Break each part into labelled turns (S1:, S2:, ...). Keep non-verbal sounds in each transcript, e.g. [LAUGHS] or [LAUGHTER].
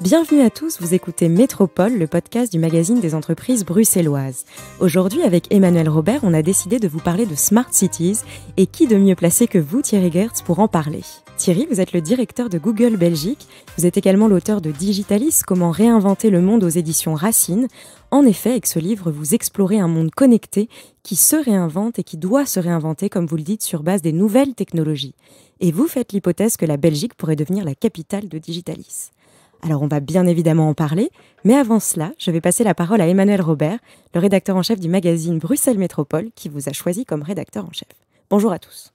S1: Bienvenue à tous, vous écoutez Métropole, le podcast du magazine des entreprises bruxelloises. Aujourd'hui, avec Emmanuel Robert, on a décidé de vous parler de Smart Cities, et qui de mieux placé que vous, Thierry Gertz, pour en parler Thierry, vous êtes le directeur de Google Belgique, vous êtes également l'auteur de Digitalis, comment réinventer le monde aux éditions Racine. En effet, avec ce livre, vous explorez un monde connecté qui se réinvente et qui doit se réinventer, comme vous le dites, sur base des nouvelles technologies. Et vous faites l'hypothèse que la Belgique pourrait devenir la capitale de Digitalis. Alors on va bien évidemment en parler, mais avant cela, je vais passer la parole à Emmanuel Robert, le rédacteur en chef du magazine Bruxelles Métropole, qui vous a choisi comme rédacteur en chef. Bonjour à tous.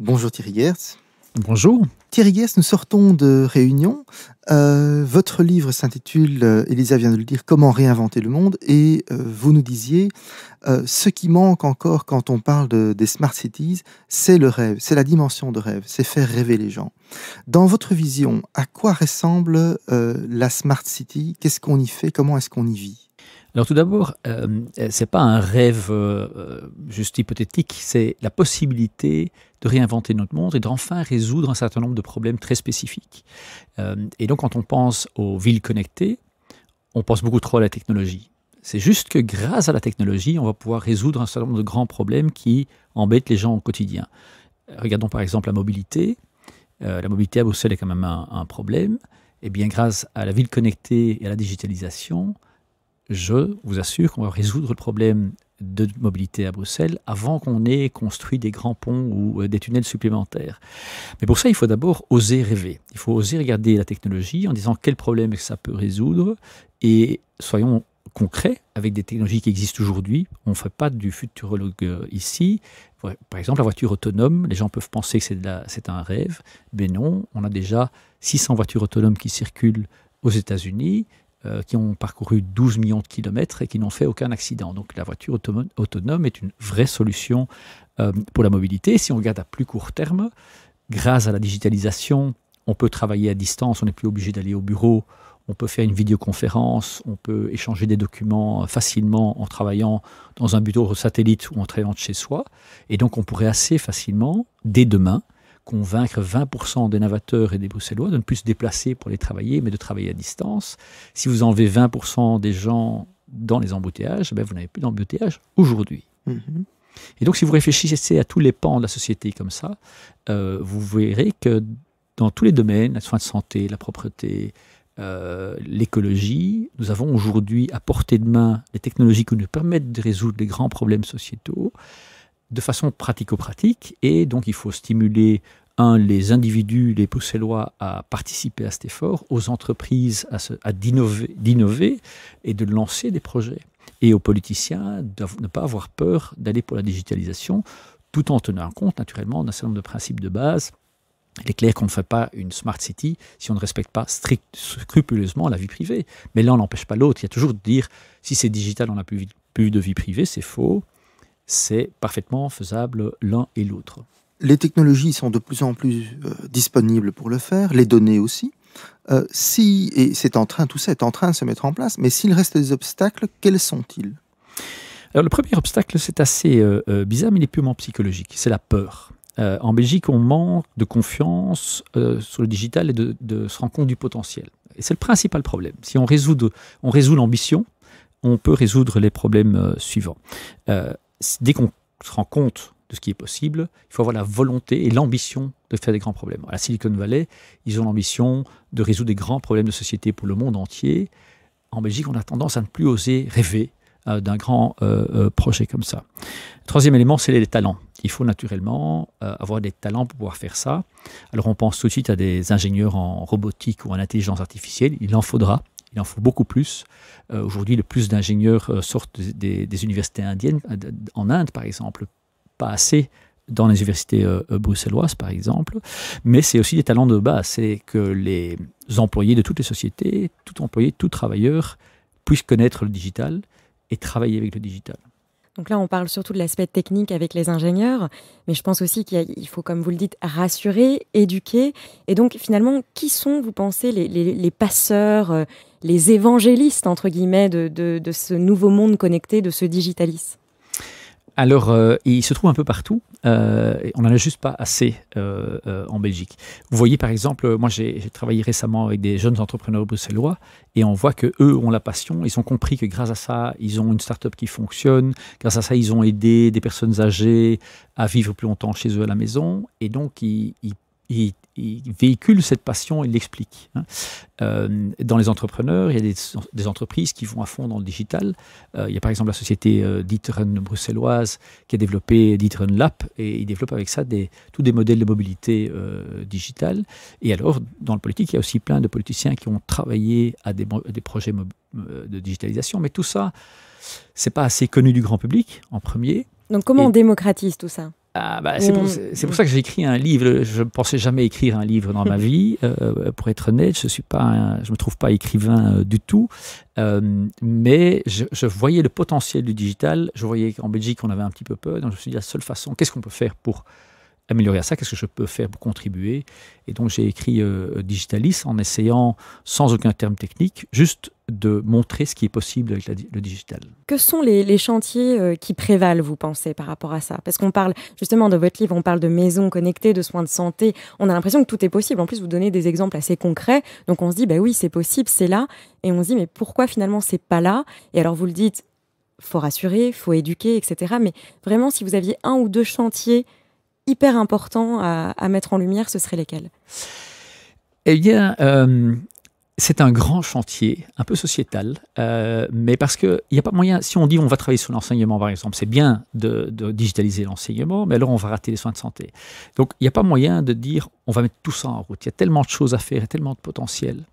S2: Bonjour Thierry Gertz. Bonjour. Thierry Guest, nous sortons de réunion. Euh, votre livre s'intitule, euh, Elisa vient de le dire, Comment réinventer le monde. Et euh, vous nous disiez, ce qui manque encore quand on parle des smart cities, c'est le rêve, c'est la dimension de rêve, c'est faire rêver les gens. Dans votre vision, à quoi ressemble la smart city Qu'est-ce qu'on y fait Comment est-ce qu'on y vit
S3: alors tout d'abord, ce n'est pas un rêve juste hypothétique, c'est la possibilité de réinventer notre monde et d'enfin résoudre un certain nombre de problèmes très spécifiques. Euh, et donc quand on pense aux villes connectées, on pense beaucoup trop à la technologie. C'est juste que grâce à la technologie, on va pouvoir résoudre un certain nombre de grands problèmes qui embêtent les gens au quotidien. Regardons par exemple la mobilité. Euh, la mobilité à Bruxelles est quand même un, un problème. Et eh bien grâce à la ville connectée et à la digitalisation, je vous assure qu'on va résoudre le problème de mobilité à Bruxelles avant qu'on ait construit des grands ponts ou euh, des tunnels supplémentaires. Mais pour ça, il faut d'abord oser rêver. Il faut oser regarder la technologie en disant quel problème ça peut résoudre et soyons concrets avec des technologies qui existent aujourd'hui. On ne fait pas du futurologue euh, ici. Par exemple, la voiture autonome, les gens peuvent penser que c'est un rêve, mais non, on a déjà 600 voitures autonomes qui circulent aux États-Unis euh, qui ont parcouru 12 millions de kilomètres et qui n'ont fait aucun accident. Donc la voiture autonome est une vraie solution euh, pour la mobilité. Si on regarde à plus court terme, grâce à la digitalisation, on peut travailler à distance, on n'est plus obligé d'aller au bureau, on peut faire une vidéoconférence, on peut échanger des documents euh, facilement en travaillant dans un bureau satellite ou en travaillant de chez soi. Et donc on pourrait assez facilement, dès demain, convaincre 20% des Navateurs et des Bruxellois de ne plus se déplacer pour aller travailler, mais de travailler à distance. Si vous enlevez 20% des gens dans les embouteillages, eh ben vous n'avez plus d'embouteillage aujourd'hui. Mhm. Et donc, si vous réfléchissez à tous les pans de la société comme ça, euh, vous verrez que dans tous les domaines, la soins de santé, la propreté, euh, l'écologie, nous avons aujourd'hui à portée de main les technologies qui nous permettent de résoudre les grands problèmes sociétaux de façon pratico-pratique. Et donc, il faut stimuler, un, les individus, les Bruxellois, à participer à cet effort, aux entreprises à, à d'innover et de lancer des projets. Et aux politiciens de ne pas avoir peur d'aller pour la digitalisation, tout en tenant compte, naturellement, d'un certain nombre de principes de base. Il est clair qu'on ne fait pas une smart city si on ne respecte pas strict, scrupuleusement la vie privée. Mais l'un n'empêche pas l'autre. Il y a toujours de dire si c'est digital, on n'a plus de vie privée, c'est faux
S2: c'est parfaitement faisable l'un et l'autre. Les technologies sont de plus en plus euh, disponibles pour le faire, les données aussi. Euh, si, et c'est en train, tout ça est en train de se mettre en place, mais s'il reste des obstacles, quels sont-ils Alors le premier obstacle, c'est
S3: assez euh, bizarre, mais il est purement psychologique, c'est la peur. en Belgique, on manque de confiance sur le digital et de, se rendre compte du potentiel. Et c'est le principal problème. Si on résout, on résout l'ambition, on peut résoudre les problèmes suivants dès qu'on se rend compte de ce qui est possible, il faut avoir la volonté et l'ambition de faire des grands problèmes. À la Silicon Valley, ils ont l'ambition de résoudre des grands problèmes de société pour le monde entier. En Belgique, on a tendance à ne plus oser rêver euh, d'un grand euh, euh, projet comme ça. Troisième élément, c'est les talents. Il faut naturellement avoir des talents pour pouvoir faire ça. Alors on pense tout de suite à des ingénieurs en robotique ou en intelligence artificielle. Il en faudra il en faut beaucoup plus. Euh, aujourd'hui, le plus d'ingénieurs euh, sortent des, universités indiennes, euh, en Inde par exemple, pas assez dans les universités bruxelloises par exemple, mais c'est aussi des talents de base, c'est que les employés de toutes les sociétés, tout employé, tout travailleur, puissent connaître le digital et travailler avec le digital.
S1: Donc là, on parle surtout de l'aspect technique avec les ingénieurs, mais je pense aussi qu'il faut, comme vous le dites, rassurer, éduquer. Et donc finalement, qui sont, vous pensez, les, passeurs, euh, les évangélistes, entre guillemets, de, de, ce nouveau monde connecté, de ce digitalisme
S3: alors, euh, il se trouve un peu partout. Euh, on n'en a juste pas assez euh, en Belgique. Vous voyez, par exemple, moi, j'ai travaillé récemment avec des jeunes entrepreneurs bruxellois et on voit que eux ont la passion. Ils ont compris que grâce à ça, ils ont une start-up qui fonctionne. Grâce à ça, ils ont aidé des personnes âgées à vivre plus longtemps chez eux à la maison. Et donc, ils, il véhicule cette passion, il l'explique. Hein. Euh, dans les entrepreneurs, il y a des, entreprises qui vont à fond dans le digital. Euh, il y a par exemple la société euh, bruxelloise qui a développé Dieteren lap et il développe avec ça tous des modèles de mobilité euh, digitale. Et alors, dans le politique, il y a aussi plein de politiciens qui ont travaillé à des, projets de digitalisation. Mais tout ça, c'est pas assez connu du grand public en premier.
S1: Donc comment on démocratise tout ça
S3: ah, bah, mm. c'est, pour, ça que j'ai écrit un livre. Je ne pensais jamais écrire un livre dans ma [LAUGHS] vie. Euh, pour être honnête, je suis pas, je me trouve pas écrivain euh, du tout. Euh, mais je, je, voyais le potentiel du digital. Je voyais qu'en Belgique, on avait un petit peu peur. Donc je me suis dit, la seule façon, qu'est-ce qu'on peut faire pour améliorer à ça, qu'est-ce que je peux faire pour contribuer Et donc j'ai écrit euh, Digitalis en essayant, sans aucun terme technique, juste de montrer ce qui est possible avec le digital.
S1: Que sont les, chantiers euh, qui prévalent, vous pensez, par rapport à ça Parce qu'on parle justement de votre livre, on parle de maisons connectées, de soins de santé, on a l'impression que tout est possible. En plus, vous donnez des exemples assez concrets, donc on se dit, bah oui, c'est possible, c'est là, et on se dit, mais pourquoi finalement c'est pas là Et alors vous le dites, faut rassurer, faut éduquer, etc. Mais vraiment, si vous aviez un ou deux chantiers hyper important à, mettre en lumière, ce seraient lesquels
S3: Eh bien, euh, c'est un grand chantier, un peu sociétal, euh, mais parce qu'il n'y a pas moyen, si on dit on va travailler sur l'enseignement par exemple, c'est bien de, digitaliser l'enseignement, mais alors on va rater les soins de santé. Donc il n'y a pas moyen de dire on va mettre tout ça en route, il y a tellement de choses à faire, et tellement de potentiel.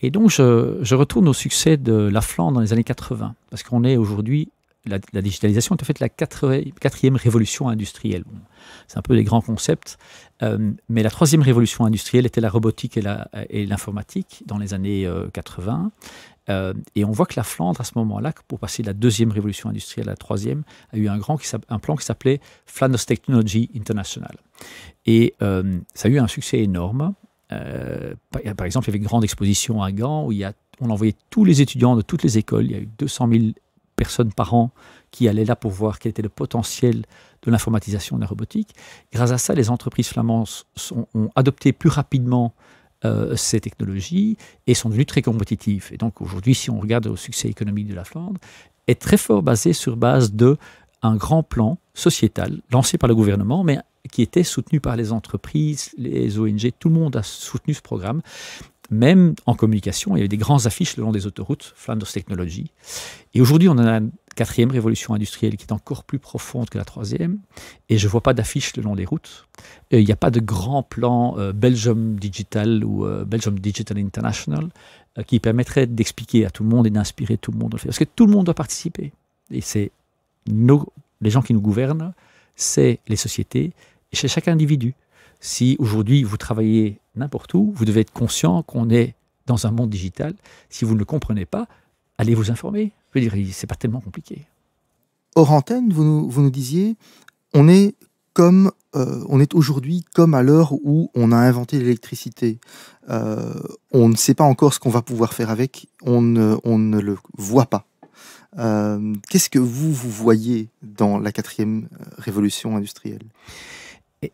S3: Et donc, je, je, retourne au succès de la Flandre dans les années 80, parce qu'on est aujourd'hui la, digitalisation est en fait la quatrième, révolution industrielle. c'est un peu des grands concepts, euh, mais la troisième révolution industrielle était la robotique et l'informatique dans les années 80. Euh, euh, et on voit que la Flandre, à ce moment-là, pour passer de la deuxième révolution industrielle à la troisième, a eu un, grand un plan qui s'appelait Flanders Technology International. Et ça a eu un succès énorme. Par, exemple, il y avait une grande exposition à Gand où il a, on envoyait tous les étudiants de toutes les écoles. Il y a eu 200 000 personnes par an qui allaient là pour voir quel était le potentiel de l'informatisation de la robotique. Grâce à ça, les entreprises flamandes sont, ont adopté plus rapidement euh, ces technologies et sont devenues très compétitives. Et donc aujourd'hui, si on regarde au succès économique de la Flandre, est très fort basé sur base de un grand plan sociétal lancé par le gouvernement, mais qui était soutenu par les entreprises, les ONG, tout le monde a soutenu ce programme même en communication. Il y avait des grandes affiches le long des autoroutes, Flanders Technology. Et aujourd'hui, on a une quatrième révolution industrielle qui est encore plus profonde que la troisième. Et je ne vois pas d'affiches le long des routes. Il n'y a pas de grand plan euh, Belgium Digital ou euh, Belgium Digital International euh, qui permettrait d'expliquer à tout le monde et d'inspirer tout le monde. Parce que tout le monde doit participer. Et c'est les gens qui nous gouvernent, c'est les sociétés, et c'est chaque individu. Si aujourd'hui vous travaillez n'importe où, vous devez être conscient qu'on est dans un monde digital. Si vous ne le comprenez
S2: pas, allez vous informer. Je veux dire, c'est pas tellement compliqué. Hors antenne, vous nous, disiez, on est comme euh, on est aujourd'hui comme à l'heure où on a inventé l'électricité. Euh, on ne sait pas encore ce qu'on va pouvoir faire avec, on ne, le voit pas. Euh, qu'est-ce que vous, vous voyez dans la quatrième révolution industrielle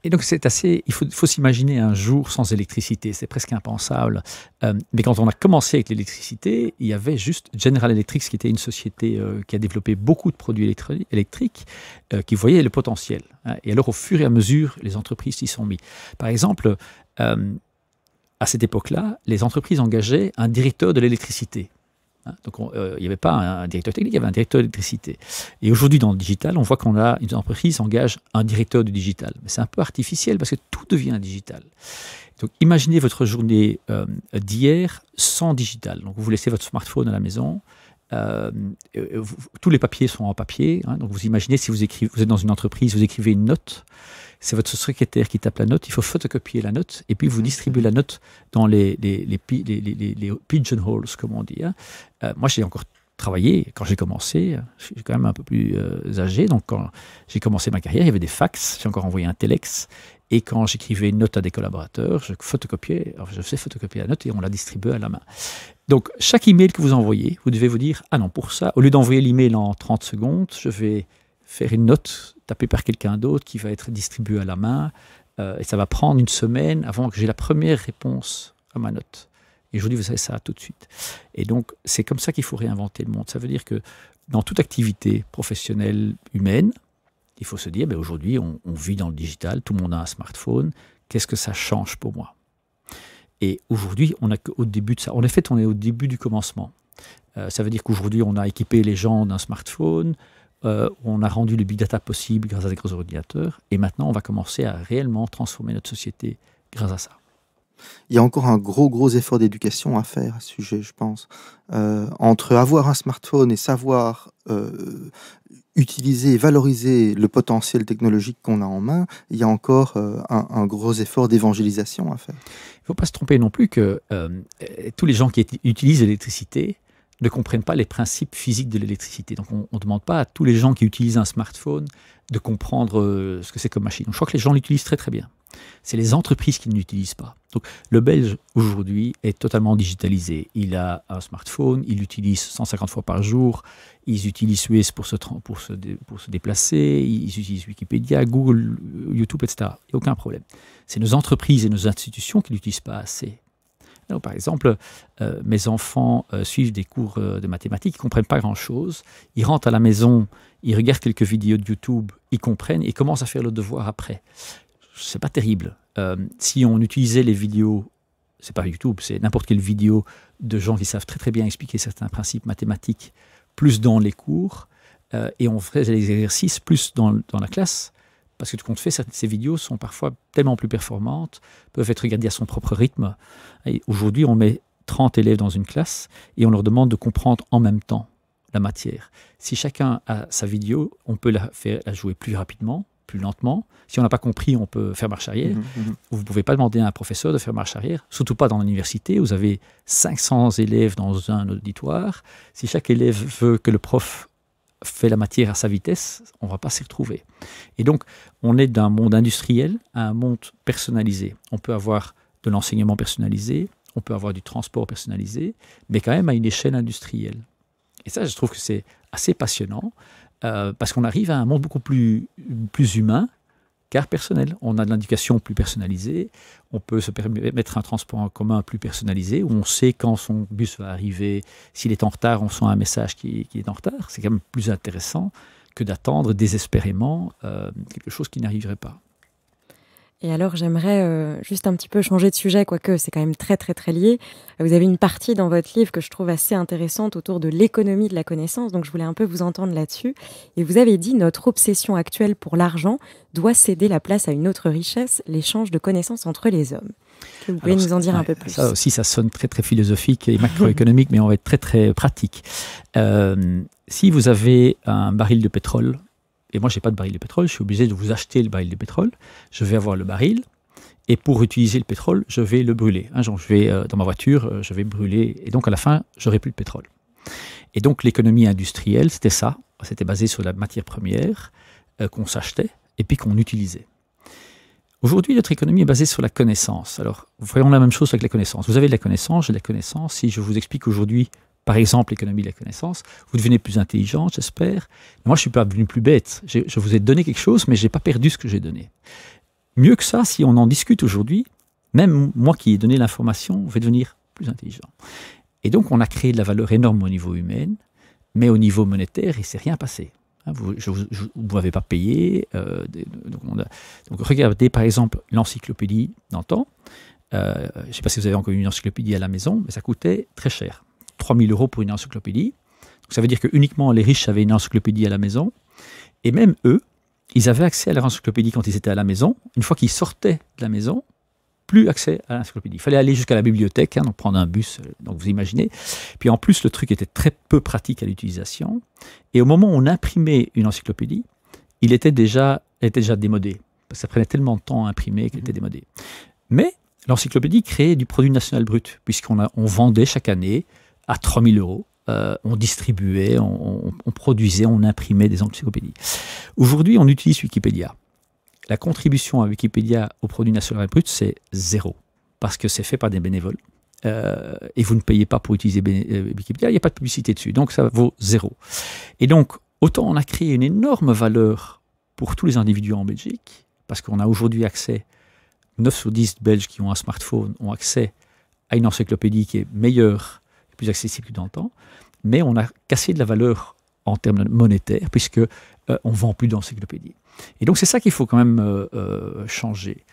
S3: et, donc c'est assez, il faut, s'imaginer un jour sans électricité, c'est presque impensable. Euh, mais quand on a commencé avec l'électricité, il y avait juste General Electric, qui était une société euh, qui a développé beaucoup de produits électriques, euh, qui voyait le potentiel. Hein. Et alors au fur et à mesure, les entreprises s'y sont mises. Par exemple, à cette époque-là, les entreprises engageaient un directeur de l'électricité Hein, donc euh, il n'y avait pas un directeur technique, il y avait un directeur d'électricité. Et aujourd'hui, dans le digital, on voit qu'on a une entreprise engage un directeur du digital. Mais c'est un peu artificiel parce que tout devient digital. Donc imaginez votre journée euh, d'hier sans digital. Donc vous laissez votre smartphone à la maison. Euh, tous les papiers sont en papier. Hein. donc vous imaginez si vous, écrivez, vous êtes dans une entreprise, vous écrivez une note c'est votre secrétaire qui tape la note, il faut photocopier la note et puis vous mhm. distribuez la note dans les, les, pigeonholes, comme on dit. Hein. Euh, moi, j'ai encore travaillé quand j'ai commencé, je suis quand même un peu plus euh, âgé, donc quand j'ai commencé ma carrière, il y avait des fax, j'ai encore envoyé un telex, et quand j'écrivais une note à des collaborateurs, je photocopiais, je faisais photocopier la note et on la distribuait à la main. Donc chaque email que vous envoyez, vous devez vous dire, ah non, pour ça, au lieu d'envoyer l'email en 30 secondes, je vais faire une note tapée par quelqu'un d'autre qui va être distribuée à la main. Euh, et ça va prendre une semaine avant que j'ai la première réponse à ma note. Et aujourd'hui, vous savez ça tout de suite. Et donc, c'est comme ça qu'il faut réinventer le monde. Ça veut dire que dans toute activité professionnelle humaine, il faut se dire, ben aujourd'hui, on, vit dans le digital, tout le monde a un smartphone, qu'est-ce que ça change pour moi Et aujourd'hui, on n'est qu'au début de ça. En effet, on est au début du commencement. Euh, ça veut dire qu'aujourd'hui, on a équipé les gens d'un smartphone, euh, on a rendu le big data possible grâce à des gros ordinateurs, et maintenant on va commencer à réellement transformer notre société grâce à ça.
S2: Il y a encore un gros, gros effort d'éducation à faire à ce sujet, je pense. Euh, entre avoir un smartphone et savoir euh, utiliser et valoriser le potentiel technologique qu'on a en main, il y a encore un, un, gros effort d'évangélisation à faire.
S3: Il ne faut pas se tromper non plus que tous les gens qui utilisent l'électricité ne comprennent pas les principes physiques de l'électricité. Donc on ne demande pas à tous les gens qui utilisent un smartphone de comprendre euh, ce que c'est comme machine. je crois que les gens l'utilisent très très bien. C'est les entreprises qui ne l'utilisent pas. Donc le Belge aujourd'hui est totalement digitalisé. Il a un smartphone, il l'utilise 150 fois par jour, ils utilisent Suez pour se, pour se déplacer, ils utilisent Wikipédia, Google, YouTube, etc. Il n'y a aucun problème. C'est nos entreprises et nos institutions qui ne l'utilisent pas assez par exemple, euh, mes enfants euh, suivent des cours euh, de mathématiques, ils ne comprennent pas grand-chose. Ils rentrent à la maison, ils regardent quelques vidéos de YouTube, ils comprennent et commencent à faire le devoir après. Ce n'est pas terrible. si on utilisait les vidéos, c'est pas YouTube, c'est n'importe quelle vidéo de gens qui savent très très bien expliquer certains principes mathématiques, plus dans les cours, et on ferait les exercices plus dans la classe, parce que de compte fait, ces vidéos sont parfois tellement plus performantes, peuvent être regardées à son propre rythme. Aujourd'hui, on met 30 élèves dans une classe et on leur demande de comprendre en même temps la matière. Si chacun a sa vidéo, on peut la, faire, jouer plus rapidement, plus lentement. Si on n'a pas compris, on peut faire marche arrière. Mmh, mmh, mmh. Vous ne pouvez pas demander à un professeur de faire marche arrière, surtout pas dans l'université. Vous avez 500 élèves dans un auditoire. Si chaque élève veut que le prof fait la matière à sa vitesse, on va pas s'y retrouver. Et donc, on est d'un monde industriel à un monde personnalisé. On peut avoir de l'enseignement personnalisé, on peut avoir du transport personnalisé, mais quand même à une échelle industrielle. Et ça, je trouve que c'est assez passionnant, euh, parce qu'on arrive à un monde beaucoup plus, plus humain car personnel. On a de l'indication plus personnalisée, on peut se permettre un transport en commun plus personnalisé, où on sait quand son bus va arriver, s'il est en retard, on sent un message qui, est en retard. C'est quand même plus intéressant que d'attendre désespérément euh, quelque chose qui n'arriverait pas.
S1: Et alors, j'aimerais euh, juste un petit peu changer de sujet, quoique c'est quand même très, très, très lié. Vous avez une partie dans votre livre que je trouve assez intéressante autour de l'économie de la connaissance, donc je voulais un peu vous entendre là-dessus. Et vous avez dit, notre obsession actuelle pour l'argent doit céder la place à une autre richesse, l'échange de connaissances entre les hommes. Vous pouvez nous en dire un peu plus Ça aussi,
S3: ça sonne très, très philosophique et macroéconomique, [LAUGHS] mais on va être très, très pratique. Euh, si vous avez un baril de pétrole et moi, je n'ai pas de baril de pétrole, je suis obligé de vous acheter le baril de pétrole. Je vais avoir le baril, et pour utiliser le pétrole, je vais le brûler. Hein, je vais euh, dans ma voiture, euh, je vais brûler, et donc à la fin, j'aurai plus de pétrole. Et donc l'économie industrielle, c'était ça. C'était basé sur la matière première euh, qu'on s'achetait et puis qu'on utilisait. Aujourd'hui, notre économie est basée sur la connaissance. Alors, voyons la même chose avec la connaissance. Vous avez de la connaissance, j'ai de la connaissance. Si je vous explique aujourd'hui par exemple l'économie de la connaissance, vous devenez plus intelligent, j'espère. Moi, je ne suis pas devenu plus bête. Je vous ai donné quelque chose, mais je n'ai pas perdu ce que j'ai donné. Mieux que ça, si on en discute aujourd'hui, même moi qui ai donné l'information, je vais devenir plus intelligent. Et donc, on a créé de la valeur énorme au niveau humain, mais au niveau monétaire, il ne s'est rien passé. Hein, vous ne m'avez pas payé. Euh, donc, regardez par exemple l'encyclopédie d'antan. Euh, je ne sais pas si vous avez encore une encyclopédie à la maison, mais ça coûtait très cher. 3000 euros pour une encyclopédie. ça veut dire que uniquement les riches avaient une encyclopédie à la maison. Et même eux, ils avaient accès à leur encyclopédie quand ils étaient à la maison. Une fois qu'ils sortaient de la maison, plus accès à l'encyclopédie. Il fallait aller jusqu'à la bibliothèque, hein, donc prendre un bus, euh, donc vous imaginez. Puis en plus, le truc était très peu pratique à l'utilisation. Et au moment où on imprimait une encyclopédie, il était déjà, elle était déjà démodé. Parce que ça prenait tellement de temps à imprimer qu'elle mhm. était démodée. Mais l'encyclopédie créait du produit national brut, puisqu'on on vendait chaque année à 3000 euros. Euh, on distribuait, on, produisait, on imprimait des encyclopédies. Aujourd'hui, on utilise Wikipédia. La contribution à Wikipédia au produit national brut, c'est zéro, parce que c'est fait par des bénévoles. Euh, et vous ne payez pas pour utiliser euh, Wikipédia, il n'y a pas de publicité dessus, donc ça vaut zéro. Et donc, autant on a créé une énorme valeur pour tous les individus en Belgique, parce qu'on a aujourd'hui accès, 9 sur 10 Belges qui ont un smartphone ont accès à une encyclopédie qui est meilleure plus accessible que dans le temps, mais on a cassé de la valeur en termes monétaires, puisque euh, on vend plus d'encyclopédies. Et donc c'est ça qu'il faut quand même euh, euh, changer.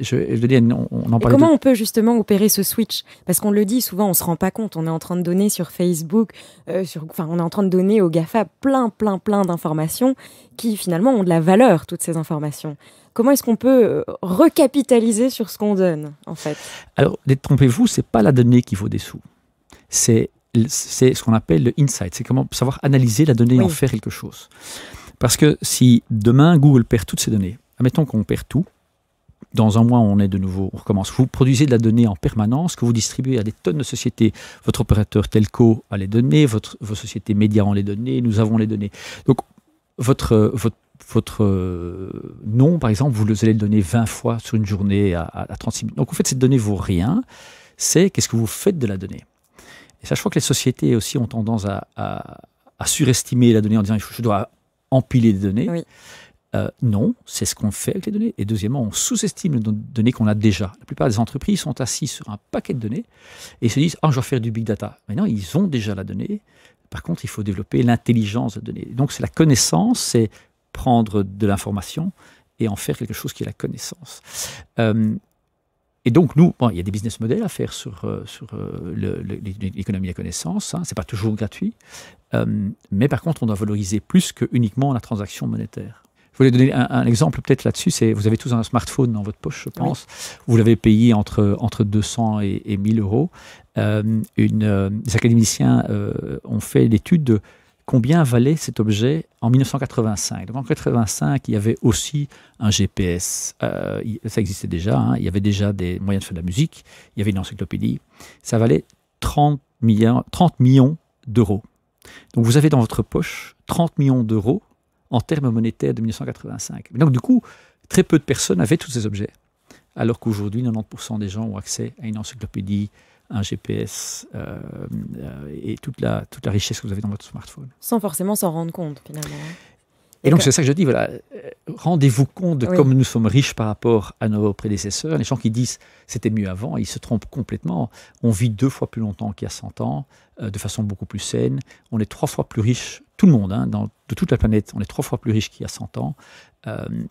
S3: Je, on, Comment on
S1: peut justement opérer ce switch Parce qu'on le dit souvent, on se rend pas compte. On est en train de donner sur Facebook, enfin, on est en train de donner aux Gafa plein, plein, plein d'informations qui finalement ont de la valeur. Toutes ces informations. Comment est-ce qu'on peut recapitaliser sur ce qu'on donne en fait
S3: Alors, trompez vous c'est pas la donnée qui vaut des sous c'est ce qu'on appelle le insight, c'est comment savoir analyser la donnée et en faire quelque chose. Parce que si demain Google perd toutes ses données, admettons qu'on perd tout, dans un mois on est de nouveau, on recommence. Vous produisez de la donnée en permanence, que vous distribuez à des tonnes de sociétés. Votre opérateur telco a les données, votre, vos sociétés médias ont les données, nous avons les données. Donc votre, votre, euh, nom, par exemple, vous allez le donner 20 fois sur une journée à, à, à 36 minutes. Donc en fait, cette donnée vaut rien. C'est qu'est-ce que vous faites de la donnée je crois que les sociétés aussi ont tendance à, surestimer la donnée en disant je dois empiler des données. Euh, non, c'est ce qu'on fait avec les données. Et deuxièmement, on sous-estime les données qu'on a déjà. La plupart des entreprises sont assises sur un paquet de données et se disent Ah, je vais faire du big data. Mais non, ils ont déjà la donnée. Par contre, il faut développer l'intelligence de données. Donc, c'est la connaissance, c'est prendre de l'information et en faire quelque chose qui est la connaissance. Euh, et donc, nous, il y a des business models à faire sur, euh, sur euh, l'économie de la connaissance. Hein, Ce n'est pas toujours gratuit. Euh, mais par contre, on doit valoriser plus que uniquement la transaction monétaire. Je voulais donner un, exemple peut-être là-dessus. vous avez tous un smartphone dans votre poche, je pense. Vous l'avez payé entre entre 200 et, 1000 euros. Euh, une, des académiciens ont fait l'étude de combien valait cet objet en 1985. Donc en 1985, il y avait aussi un GPS. Euh, ça existait déjà. Hein. Il y avait déjà des moyens de faire de la musique. Il y avait une encyclopédie. Ça valait 30 millions, 30 millions d'euros. Donc vous avez dans votre poche 30 millions d'euros en termes monétaires de 1985. Donc du coup, très peu de personnes avaient tous ces objets. Alors qu'aujourd'hui, 90% des gens ont accès à une encyclopédie, un GPS euh, euh, et toute la, toute la richesse que vous avez dans votre smartphone.
S1: Sans forcément s'en rendre compte finalement. Hein.
S3: Et donc, c'est ça que je dis, voilà, euh, rendez-vous compte de comme nous sommes riches par rapport à nos prédécesseurs. Les gens qui disent c'était mieux avant, ils se trompent complètement. On vit deux fois plus longtemps qu'il y a 100 ans, de façon beaucoup plus saine. On est trois fois plus riche, tout le monde, hein, de toute la planète, on est trois fois plus riche qu'il y a 100 ans.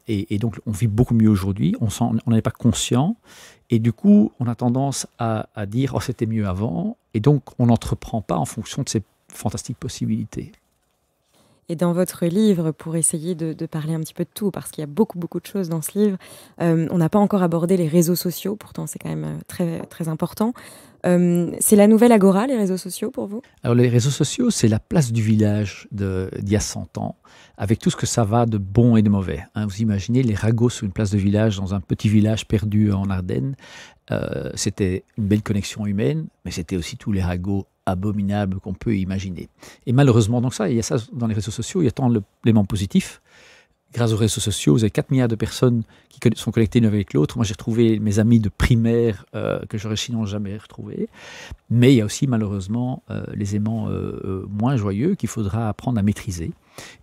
S3: et, et, donc, on vit beaucoup mieux aujourd'hui. On n'en est pas conscient. Et du coup, on a tendance à, dire, oh, c'était mieux avant, et donc on n'entreprend pas en fonction de ces fantastiques possibilités
S1: et dans votre livre pour essayer de, parler un petit peu de tout, parce qu'il y a beaucoup, beaucoup de choses dans ce livre. Euh, on n'a pas encore abordé les réseaux sociaux, pourtant c'est quand même euh, très, très important. Euh, c'est la nouvelle Agora, les réseaux sociaux pour vous
S2: Alors
S3: les réseaux sociaux, c'est la place du village d'il y a 100 ans, avec tout ce que ça va de bon et de mauvais. Hein. vous imaginez les ragots sur une place de village, dans un petit village perdu en Ardennes. c'était une belle connexion humaine, mais c'était aussi tous les ragots abominable qu'on peut imaginer. Et malheureusement, donc ça, il y a ça dans les réseaux sociaux, il y a tant l'élément positif. Grâce aux réseaux sociaux, vous avez 4 milliards de personnes qui sont connectées l'une avec l'autre. Moi, j'ai retrouvé mes amis de primaire euh, que j'aurais sinon jamais retrouvé Mais il y a aussi malheureusement euh, les aimants euh, moins joyeux qu'il faudra apprendre à maîtriser.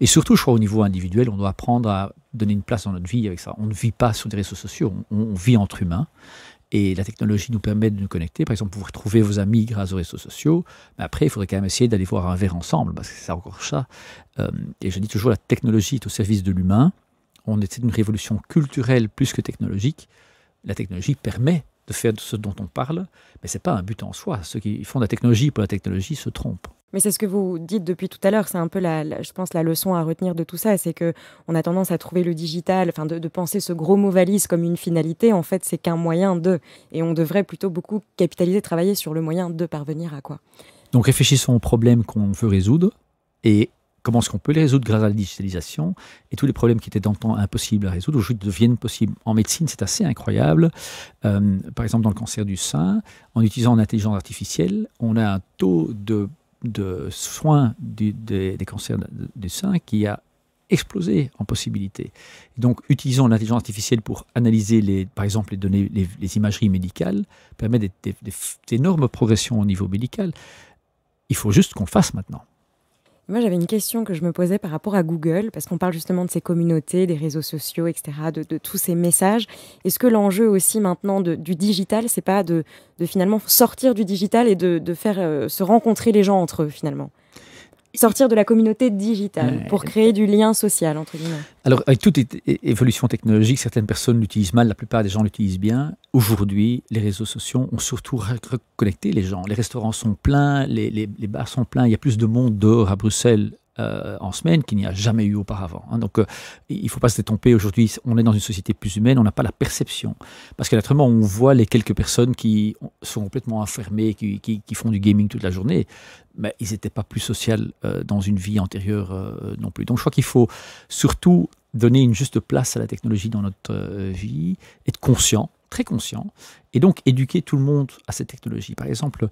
S3: Et surtout, je crois, au niveau individuel, on doit apprendre à donner une place dans notre vie avec ça. On ne vit pas sur des réseaux sociaux, on vit entre humains. Et la technologie nous permet de nous connecter. Par exemple, vous retrouver vos amis grâce aux réseaux sociaux. Mais après, il faudrait quand même essayer d'aller voir un verre ensemble, parce que c'est encore ça. Euh, et je dis toujours, la technologie est au service de l'humain. On est une révolution culturelle plus que technologique. La technologie permet de faire ce dont on parle, mais ce n'est pas un but en soi. Ceux qui font de la technologie pour la technologie se trompent.
S1: Mais c'est ce que vous dites depuis tout à l'heure, c'est un peu la, je pense la leçon à retenir de tout ça, c'est que on a tendance à trouver le digital, enfin de, penser ce gros mot valise comme une finalité, en fait c'est qu'un moyen de, et on devrait plutôt beaucoup capitaliser, travailler sur le moyen de parvenir à quoi.
S3: Donc réfléchissons aux problèmes qu'on veut résoudre et comment est-ce qu'on peut les résoudre grâce à la digitalisation et tous les problèmes qui étaient d'antan impossibles à résoudre aujourd'hui deviennent possibles. En médecine, c'est assez incroyable. Euh, par exemple, dans le cancer du sein, en utilisant l'intelligence artificielle, on a un taux de de soins des, cancers du sein qui a explosé en possibilités. Donc, utilisant l'intelligence artificielle pour analyser, les, par exemple, les données, les, imageries médicales, permet d'énormes progressions au niveau médical. Il faut juste qu'on fasse maintenant.
S1: Moi, j'avais une question que je me posais par rapport à Google, parce qu'on parle justement de ces communautés, des réseaux sociaux, etc., de, tous ces messages. Est-ce que l'enjeu aussi maintenant du digital, c'est pas de, finalement sortir du digital et de, faire euh, se rencontrer les gens entre eux finalement sortir de la communauté digitale pour créer du lien social, entre guillemets
S3: Alors, avec toute évolution technologique, certaines personnes l'utilisent mal, la plupart des gens l'utilisent bien. Aujourd'hui, les réseaux sociaux ont surtout reconnecté les gens. Les restaurants sont pleins, les, les bars sont pleins, il y a plus de monde dehors à Bruxelles euh, en semaine qu'il n'y a jamais eu auparavant. Hein. Donc euh, il ne faut pas se détromper. Aujourd'hui, on est dans une société plus humaine, on n'a pas la perception. Parce que naturellement, on voit les quelques personnes qui sont complètement enfermées, qui, qui, font du gaming toute la journée, mais ils n'étaient pas plus sociaux euh, dans une vie antérieure non plus. Donc je crois qu'il faut surtout donner une juste place à la technologie dans notre vie, être conscient très conscient, et donc éduquer tout le monde à cette technologie. Par exemple,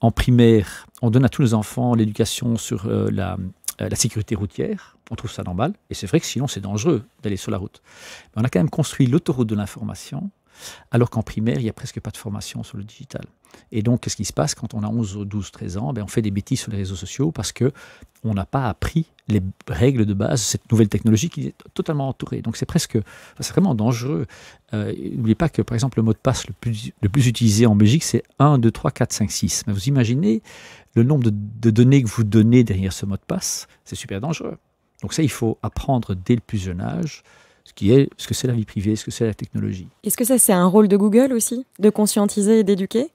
S3: en primaire, on donne à tous les enfants l'éducation sur la, euh, la sécurité routière, on trouve ça normal, et c'est vrai que sinon c'est dangereux d'aller sur la route. Mais on a quand même construit l'autoroute de l'information, alors qu'en primaire, il n'y a presque pas de formation sur le digital. Et donc, qu'est-ce qui se passe quand on a 11, 12, 13 ans ben, On fait des bêtises sur les réseaux sociaux parce que on n'a pas appris les règles de base de cette nouvelle technologie qui est totalement entourée. Donc, c'est presque, c'est vraiment dangereux. Euh, n'oubliez pas que, par exemple, le mot de passe le plus, le plus utilisé en Belgique, c'est 1, 2, 3, 4, 5, 6. Mais vous imaginez le nombre de, données que vous donnez derrière ce mot de passe, c'est super dangereux. Donc ça, il faut apprendre dès le plus jeune âge ce qui est ce que c'est la vie privée, ce que c'est la technologie.
S1: Est-ce que ça c'est un rôle de Google aussi de conscientiser et d'éduquer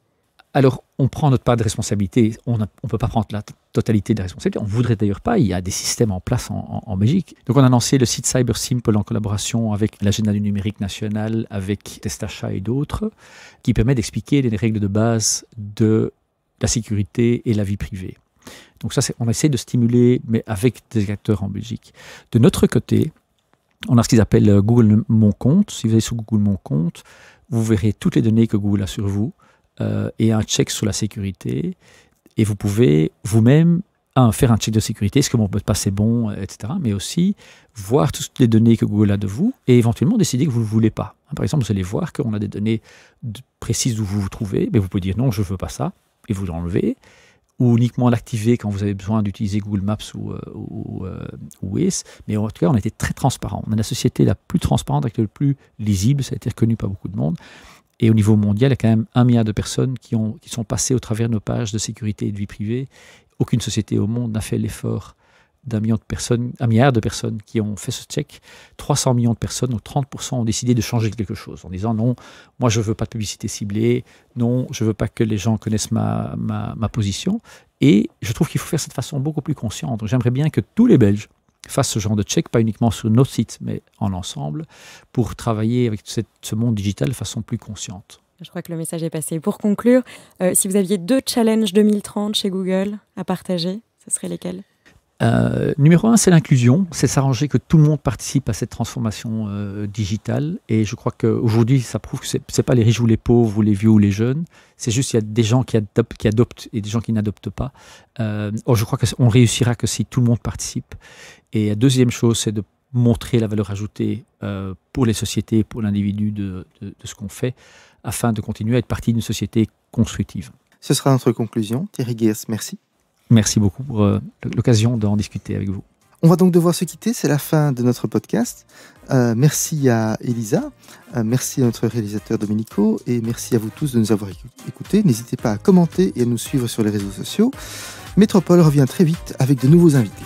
S3: Alors on prend notre part de responsabilité, on ne peut pas prendre la totalité de la responsabilité, on voudrait d'ailleurs pas, il y a des systèmes en place en, Belgique. Donc on a lancé le site Cyber Simple en collaboration avec l'agenda du numérique national, avec Testacha et d'autres, qui permet d'expliquer les règles de base de la sécurité et la vie privée. Donc ça, on essaie de stimuler, mais avec des acteurs en Belgique. De notre côté, on a ce qu'ils appellent euh, Google Mon Compte. Si vous allez sur Google Mon Compte, vous verrez toutes les données que Google a sur vous euh, et un check sur la sécurité. Et vous pouvez vous-même faire un check de sécurité, est-ce que mon mot de passe est bon, euh, etc. Mais aussi voir toutes les données que Google a de vous et éventuellement décider que vous ne le voulez pas. Par exemple, vous allez voir qu'on a des données précises où vous vous trouvez, mais vous pouvez dire non, je ne veux pas ça et vous l'enlevez, ou uniquement l'activer quand vous avez besoin d'utiliser Google Maps ou, euh, euh, ou, Waze. Mais en tout cas, on était très transparent. On est la société la plus transparente avec le plus lisible, ça a été reconnu par beaucoup de monde. Et au niveau mondial, il y a quand même un milliard de personnes qui, ont, qui sont passées au travers de nos pages de sécurité et de vie privée. Aucune société au monde n'a fait l'effort d'un de personnes, milliard de personnes qui ont fait ce check, 300 millions de personnes, donc 30% ont décidé de changer quelque chose en disant non, moi je veux pas de publicité ciblée, non, je veux pas que les gens connaissent ma, ma, position. Et je trouve qu'il faut faire cette façon beaucoup plus consciente. J'aimerais bien que tous les Belges fassent ce genre de check, pas uniquement sur nos sites, mais en ensemble, pour travailler avec cette, ce monde digital de façon plus consciente.
S1: Je crois que le message est passé. Pour conclure, euh, si vous aviez deux challenges 2030 chez Google à partager, ce seraient lesquels
S3: euh, numéro un, c'est l'inclusion, c'est s'arranger que tout le monde participe à cette transformation euh, digitale. Et je crois qu'aujourd'hui, ça prouve que ce n'est pas les riches ou les pauvres ou les vieux ou les jeunes. C'est juste qu'il y a des gens qui adoptent, et des gens qui n'adoptent pas. Euh, or, je crois qu'on réussira que si tout le monde participe. Et la deuxième chose, c'est de montrer la valeur ajoutée pour les sociétés, pour l'individu de, de ce qu'on fait, afin de continuer à être partie d'une société constructive.
S2: Ce sera notre conclusion. Thierry Guers, merci. Merci beaucoup pour
S3: euh, l'occasion
S2: d'en discuter avec vous. On va donc devoir se quitter, c'est la fin de notre podcast. Euh, merci à Elisa, euh, merci à notre réalisateur Domenico et merci à vous tous de nous avoir écoutés. N'hésitez pas à commenter et à nous suivre sur les réseaux sociaux. Métropole revient très vite avec de nouveaux invités.